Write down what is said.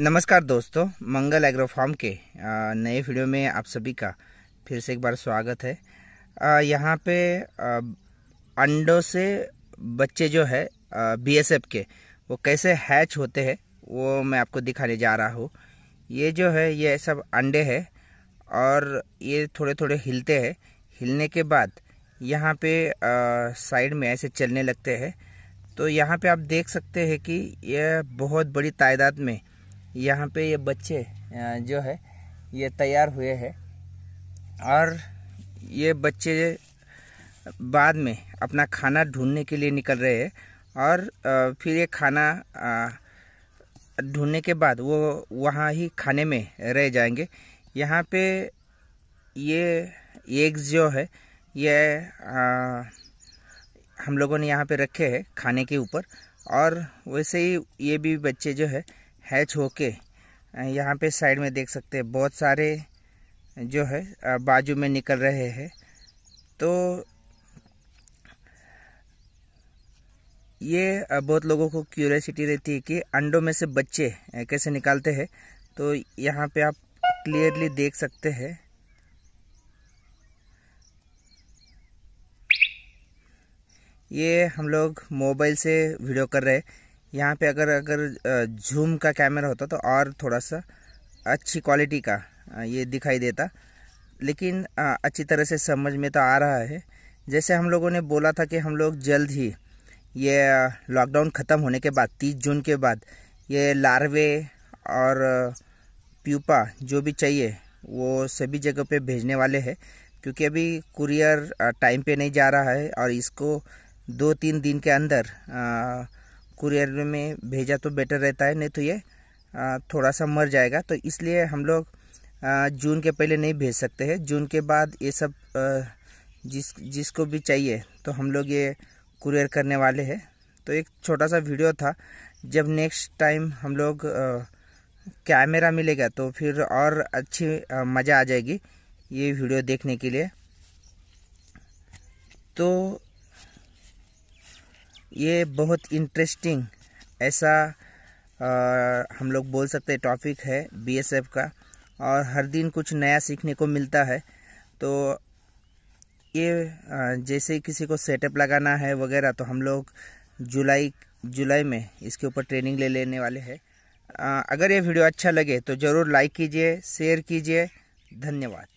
नमस्कार दोस्तों मंगल agro farm के नए वीडियो में आप सभी का फिर से एक बार स्वागत है यहाँ पे अंडों से बच्चे जो है बीएसएफ के वो कैसे हैच होते हैं वो मैं आपको दिखाने जा रहा हूँ ये जो है ये सब अंडे हैं और ये थोड़े थोड़े हिलते हैं हिलने के बाद यहाँ पे साइड में ऐसे चलने लगते हैं तो यहाँ पे आप देख सकते हैं कि यह बहुत बड़ी तादाद में यहाँ पे ये बच्चे जो है ये तैयार हुए हैं और ये बच्चे बाद में अपना खाना ढूंढने के लिए निकल रहे हैं और फिर ये खाना ढूंढने के बाद वो वहाँ ही खाने में रह जाएंगे यहाँ पे ये एग्स जो है ये आ, हम लोगों ने यहाँ पे रखे हैं खाने के ऊपर और वैसे ही ये भी बच्चे जो है हैच होके यहाँ पे साइड में देख सकते हैं बहुत सारे जो है बाजू में निकल रहे हैं तो ये बहुत लोगों को क्यूरियसिटी रहती है कि अंडों में से बच्चे कैसे निकालते हैं तो यहाँ पे आप क्लियरली देख सकते हैं ये हम लोग मोबाइल से वीडियो कर रहे हैं यहाँ पे अगर अगर जूम का कैमरा होता तो और थोड़ा सा अच्छी क्वालिटी का ये दिखाई देता लेकिन अच्छी तरह से समझ में तो आ रहा है जैसे हम लोगों ने बोला था कि हम लोग जल्द ही ये लॉकडाउन ख़त्म होने के बाद तीस जून के बाद ये लार्वे और प्यूपा जो भी चाहिए वो सभी जगह पे भेजने वाले हैं क्योंकि अभी कुरियर टाइम पे नहीं जा रहा है और इसको दो तीन दिन के अंदर कुरियर में भेजा तो बेटर रहता है नहीं तो ये थोड़ा सा मर जाएगा तो इसलिए हम लोग जून के पहले नहीं भेज सकते हैं जून के बाद ये सब जिस जिसको भी चाहिए तो हम लोग ये कुरियर करने वाले हैं तो एक छोटा सा वीडियो था जब नेक्स्ट टाइम हम लोग कैमरा मिलेगा तो फिर और अच्छी मज़ा आ जाएगी ये वीडियो देखने के लिए तो ये बहुत इंटरेस्टिंग ऐसा आ, हम लोग बोल सकते हैं टॉपिक है बीएसएफ का और हर दिन कुछ नया सीखने को मिलता है तो ये जैसे किसी को सेटअप लगाना है वगैरह तो हम लोग जुलाई जुलाई में इसके ऊपर ट्रेनिंग ले लेने वाले हैं अगर ये वीडियो अच्छा लगे तो ज़रूर लाइक कीजिए शेयर कीजिए धन्यवाद